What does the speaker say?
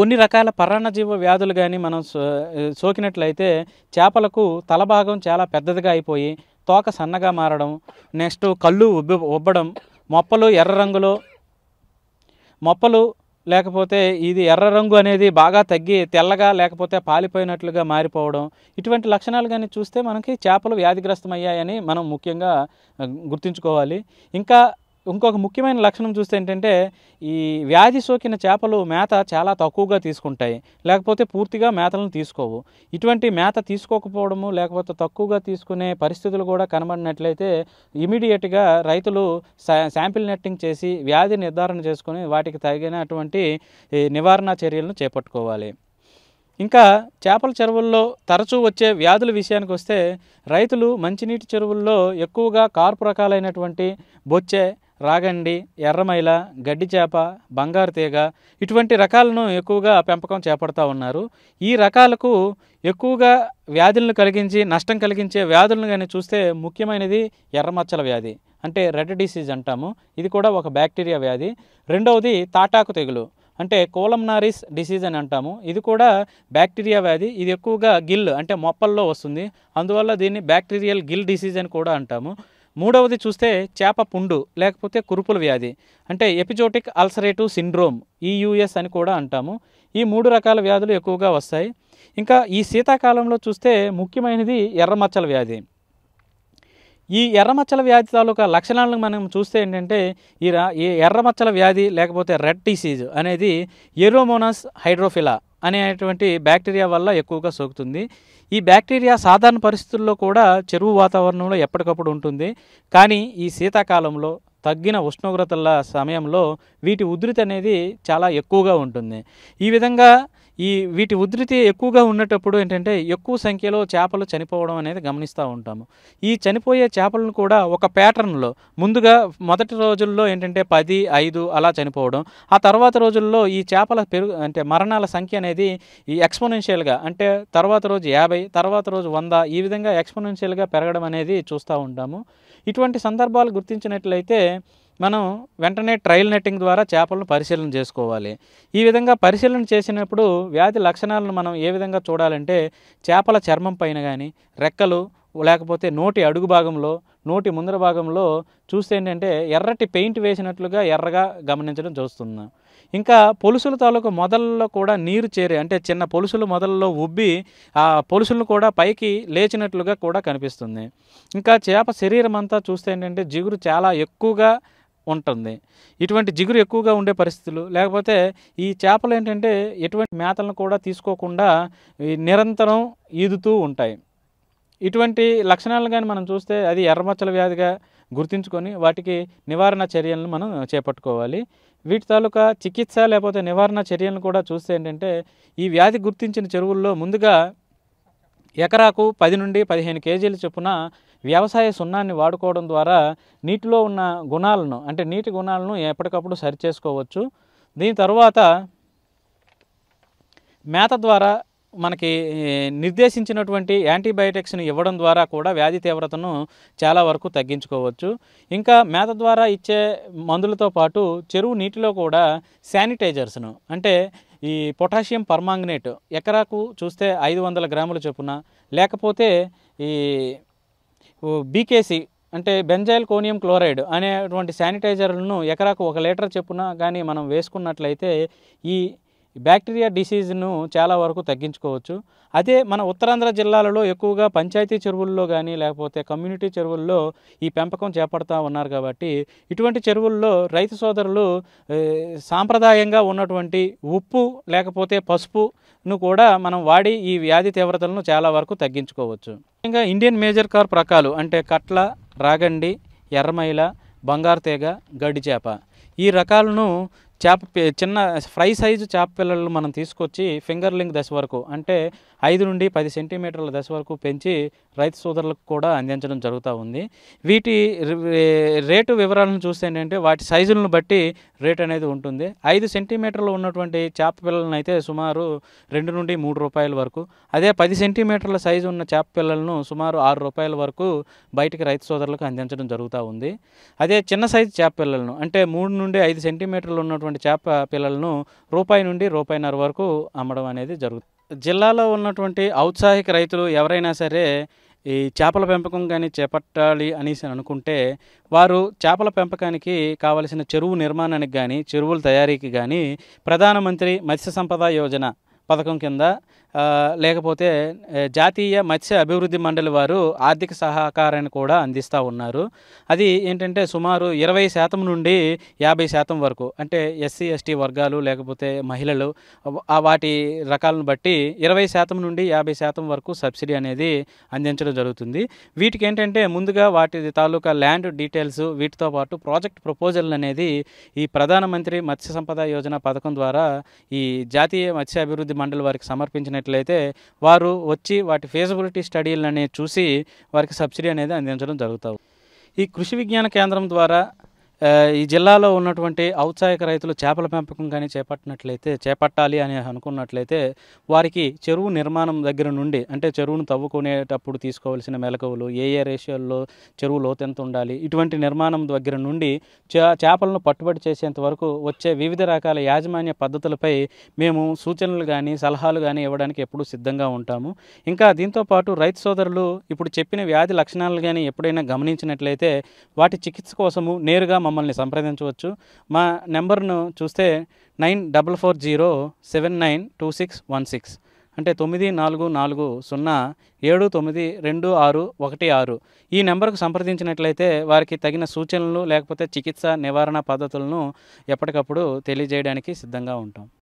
కొన్ని రకాల పరాణజీవ వ్యాధులు కానీ మనం సోకినట్లయితే చేపలకు తలభాగం చాలా పెద్దదిగా అయిపోయి తోక సన్నగా మారడం నెక్స్ట్ కళ్ళు ఉబ్బి ఉబ్బడం మొప్పలు ఎర్ర రంగులో మొప్పలు లేకపోతే ఇది ఎర్ర రంగు అనేది బాగా తగ్గి తెల్లగా లేకపోతే పాలిపోయినట్లుగా మారిపోవడం ఇటువంటి లక్షణాలు కానీ చూస్తే మనకి చేపలు వ్యాధిగ్రస్తమయ్యాయని మనం ముఖ్యంగా గుర్తుంచుకోవాలి ఇంకా ఇంకొక ముఖ్యమైన లక్షణం చూస్తే ఏంటంటే ఈ వ్యాధి సోకిన చేపలు మేత చాలా తక్కువగా తీసుకుంటాయి లేకపోతే పూర్తిగా మేతలను తీసుకోవు ఇటువంటి మేత తీసుకోకపోవడము లేకపోతే తక్కువగా తీసుకునే పరిస్థితులు కూడా కనబడినట్లయితే ఇమీడియట్గా రైతులు శాంపిల్ నెట్టింగ్ చేసి వ్యాధి నిర్ధారణ చేసుకొని వాటికి తగినటువంటి నివారణ చర్యలను చేపట్టుకోవాలి ఇంకా చేపల చెరువుల్లో తరచూ వచ్చే వ్యాధుల విషయానికి వస్తే రైతులు మంచినీటి చెరువుల్లో ఎక్కువగా కార్పు రకాలైనటువంటి బొచ్చే రాగండి ఎర్రమైల గడ్డి చేప బంగారు తీగ ఇటువంటి రకాలను ఎక్కువగా పెంపకం చేపడుతూ ఉన్నారు ఈ రకాలకు ఎక్కువగా వ్యాధులను కలిగించి నష్టం కలిగించే వ్యాధులను కానీ చూస్తే ముఖ్యమైనది ఎర్రమచ్చల వ్యాధి అంటే రెడ్ డిసీజ్ అంటాము ఇది కూడా ఒక బ్యాక్టీరియా వ్యాధి రెండవది తాటాకు తెగులు అంటే కోలంనారిస్ డిసీజ్ అని అంటాము ఇది కూడా బ్యాక్టీరియా వ్యాధి ఇది ఎక్కువగా గిల్ అంటే మొప్పల్లో వస్తుంది అందువల్ల దీన్ని బ్యాక్టీరియల్ గిల్ డిసీజ్ అని కూడా అంటాము మూడవది చూస్తే చేప పుండు లేకపోతే కురుపుల వ్యాధి అంటే epizootic ulcerative syndrome EUS e అని కూడా అంటాము ఈ మూడు రకాల వ్యాధులు ఎక్కువగా వస్తాయి ఇంకా ఈ శీతాకాలంలో చూస్తే ముఖ్యమైనది ఎర్రమచ్చల వ్యాధి ఈ ఎర్రమచ్చల వ్యాధి తాలూకా లక్షణాలను మనం చూస్తే ఏంటంటే ఈ ఎర్రమచ్చల వ్యాధి లేకపోతే రెడ్ డిసీజ్ అనేది ఎరోమోనాస్ హైడ్రోఫిలా అనేటువంటి బ్యాక్టీరియా వల్ల ఎక్కువగా సోకుతుంది ఈ బ్యాక్టీరియా సాధారణ పరిస్థితుల్లో కూడా చెరువు వాతావరణంలో ఎప్పటికప్పుడు ఉంటుంది కానీ ఈ శీతాకాలంలో తగ్గిన ఉష్ణోగ్రతల సమయంలో వీటి ఉధృతి అనేది చాలా ఎక్కువగా ఉంటుంది ఈ విధంగా ఈ వీటి ఉధృతి ఎక్కువగా ఉన్నటప్పుడు ఏంటంటే ఎక్కువ సంఖ్యలో చేపలు చనిపోవడం అనేది గమనిస్తూ ఉంటాము ఈ చనిపోయే చేపలను కూడా ఒక ప్యాటర్న్లో ముందుగా మొదటి రోజుల్లో ఏంటంటే పది ఐదు అలా చనిపోవడం ఆ తర్వాత రోజుల్లో ఈ చేపల పెరుగు అంటే మరణాల సంఖ్య అనేది ఈ ఎక్స్పోనెన్షియల్గా అంటే తర్వాత రోజు యాభై తర్వాత రోజు వంద ఈ విధంగా ఎక్స్పోనెన్షియల్గా పెరగడం అనేది చూస్తూ ఉంటాము ఇటువంటి సందర్భాలు గుర్తించినట్లయితే మనం వెంటనే ట్రయల్ నెట్టింగ్ ద్వారా చేపలను పరిశీలన చేసుకోవాలి ఈ విధంగా పరిశీలన చేసినప్పుడు వ్యాధి లక్షణాలను మనం ఏ విధంగా చూడాలంటే చేపల చర్మం పైన కానీ రెక్కలు లేకపోతే నోటి అడుగు భాగంలో నోటి ముందర భాగంలో చూస్తే ఏంటంటే ఎర్రటి పెయింట్ వేసినట్లుగా ఎర్రగా గమనించడం చూస్తున్నాం ఇంకా పొలుసుల తాలూకు మొదల్లో కూడా నీరు చేరి అంటే చిన్న పొలుసులు మొదల్లో ఉబ్బి ఆ పొలుసులను కూడా పైకి లేచినట్లుగా కూడా కనిపిస్తుంది ఇంకా చేప శరీరం అంతా చూస్తే ఏంటంటే జిగురు చాలా ఎక్కువగా ఉంటుంది ఇటువంటి జిగురు ఎక్కువగా ఉండే పరిస్థితులు లేకపోతే ఈ చేపలు ఏంటంటే ఎటువంటి మేతలను కూడా తీసుకోకుండా నిరంతరం ఈదుతూ ఉంటాయి ఇటువంటి లక్షణాలు కానీ మనం చూస్తే అది ఎర్రమచ్చల వ్యాధిగా గుర్తించుకొని వాటికి నివారణ చర్యలను మనం చేపట్టుకోవాలి వీటి తాలూకా చికిత్స లేకపోతే నివారణ చర్యలను కూడా చూస్తే ఏంటంటే ఈ వ్యాధి గుర్తించిన చెరువుల్లో ముందుగా ఎకరాకు పది నుండి పదిహేను కేజీల చొప్పున వ్యవసాయ సున్నాన్ని వాడుకోవడం ద్వారా నీటిలో ఉన్న గుణాలను అంటే నీటి గుణాలను ఎప్పటికప్పుడు సరిచేసుకోవచ్చు దీని తర్వాత మేత ద్వారా మనకి నిర్దేశించినటువంటి యాంటీబయాటిక్స్ని ఇవ్వడం ద్వారా కూడా వ్యాధి తీవ్రతను చాలా వరకు తగ్గించుకోవచ్చు ఇంకా మేత ద్వారా ఇచ్చే మందులతో పాటు చెరువు నీటిలో కూడా శానిటైజర్స్ను అంటే ఈ పొటాషియం పర్మాంగనేట్ ఎకరాకు చూస్తే ఐదు వందల గ్రాముల చొప్పున లేకపోతే ఈ బీకేసీ అంటే బెంజైల్ కోనియం క్లోరైడ్ అనేటువంటి శానిటైజర్లను ఎకరాకు ఒక లీటర్ చొప్పున కానీ మనం వేసుకున్నట్లయితే ఈ బ్యాక్టీరియా డిసీజ్ను చాలా వరకు తగ్గించుకోవచ్చు అదే మన ఉత్తరాంధ్ర జిల్లాలలో ఎక్కువగా పంచాయతీ చెరువుల్లో కానీ లేకపోతే కమ్యూనిటీ చెరువుల్లో ఈ పెంపకం చేపడుతూ ఉన్నారు కాబట్టి ఇటువంటి చెరువుల్లో రైతు సోదరులు సాంప్రదాయంగా ఉన్నటువంటి ఉప్పు లేకపోతే పసుపును కూడా మనం వాడి ఈ వ్యాధి తీవ్రతలను చాలా వరకు తగ్గించుకోవచ్చు ముఖ్యంగా ఇండియన్ మేజర్ కార్ప్ రకాలు అంటే కట్ల రాగండి ఎర్రమైల బంగారు తీగ గడ్డి చేప ఈ రకాలను చేప చిన్న ఫ్రై సైజు చేప పిల్లలు మనం తీసుకొచ్చి ఫింగర్లింగ్ దశ వరకు అంటే ఐదు నుండి పది సెంటీమీటర్ల దశ వరకు పెంచి రైతు సోదరులకు కూడా అందించడం జరుగుతూ ఉంది వీటి రేటు వివరాలను చూస్తే ఏంటంటే వాటి సైజులను బట్టి రేట్ అనేది ఉంటుంది ఐదు సెంటీమీటర్లు ఉన్నటువంటి చేప పిల్లలను అయితే సుమారు రెండు నుండి మూడు రూపాయల వరకు అదే పది సెంటీమీటర్ల సైజు ఉన్న చేప పిల్లలను సుమారు ఆరు రూపాయల వరకు బయటికి రైతు సోదరులకు అందించడం జరుగుతూ ఉంది అదే చిన్న సైజు చేప పిల్లలను అంటే మూడు నుండి ఐదు సెంటీమీటర్లు ఉన్నటువంటి ఉన్నటువంటి చేప పిల్లలను రూపాయి నుండి రూపాయిన్నర వరకు అమ్మడం అనేది జరుగుతుంది జిల్లాలో ఉన్నటువంటి ఔత్సాహిక రైతులు ఎవరైనా సరే ఈ చేపల పెంపకం కానీ చేపట్టాలి అనేసి అనుకుంటే వారు చేపల పెంపకానికి కావలసిన చెరువు నిర్మాణానికి కానీ చెరువుల తయారీకి కానీ ప్రధానమంత్రి మత్స్య సంపద యోజన పథకం కింద లేకపోతే జాతీయ మత్స్య అభివృద్ధి మండలి వారు ఆర్థిక సహకారాన్ని కూడా అందిస్తూ ఉన్నారు అది ఏంటంటే సుమారు ఇరవై శాతం నుండి యాభై శాతం వరకు అంటే ఎస్సీ ఎస్టీ వర్గాలు లేకపోతే మహిళలు వాటి రకాలను బట్టి ఇరవై శాతం నుండి యాభై శాతం వరకు సబ్సిడీ అనేది అందించడం జరుగుతుంది వీటికి ఏంటంటే ముందుగా వాటి తాలూకా ల్యాండ్ డీటెయిల్స్ వీటితో పాటు ప్రాజెక్ట్ ప్రపోజల్ అనేది ఈ ప్రధానమంత్రి మత్స్య సంపద యోజన పథకం ద్వారా ఈ జాతీయ మత్స్య అభివృద్ధి మండలి వారికి సమర్పించినట్లయితే వారు వచ్చి వాటి ఫేజబిలిటీ స్టడీలు చూసి వారికి సబ్సిడీ అనేది అందించడం జరుగుతుంది ఈ కృషి విజ్ఞాన కేంద్రం ద్వారా ఈ జిల్లాలో ఉన్నటువంటి ఔత్సాహిక రైతులు చేపల పెంపకం కానీ చేపట్టినట్లయితే చేపట్టాలి అని అనుకున్నట్లయితే వారికి చెరువు నిర్మాణం దగ్గర నుండి అంటే చెరువును తవ్వుకునేటప్పుడు తీసుకోవాల్సిన మెలకువలు ఏ ఏ రేషియోల్లో చెరువు లోతెంత ఉండాలి ఇటువంటి నిర్మాణం దగ్గర నుండి చేపలను పట్టుబడి చేసేంత వరకు వచ్చే వివిధ రకాల యాజమాన్య పద్ధతులపై మేము సూచనలు కానీ సలహాలు కానీ ఇవ్వడానికి ఎప్పుడూ సిద్ధంగా ఉంటాము ఇంకా దీంతోపాటు రైతు సోదరులు ఇప్పుడు చెప్పిన వ్యాధి లక్షణాలు కానీ ఎప్పుడైనా గమనించినట్లయితే వాటి చికిత్స కోసము నేరుగా మమ్మల్ని సంప్రదించవచ్చు మా నెంబర్ను చూస్తే nine double four zero seven nine two six one six అంటే తొమ్మిది నాలుగు నాలుగు సున్నా ఏడు తొమ్మిది రెండు ఆరు ఒకటి ఆరు ఈ నెంబర్కు సంప్రదించినట్లయితే వారికి తగిన సూచనలు లేకపోతే చికిత్స నివారణ పద్ధతులను ఎప్పటికప్పుడు తెలియజేయడానికి సిద్ధంగా ఉంటాం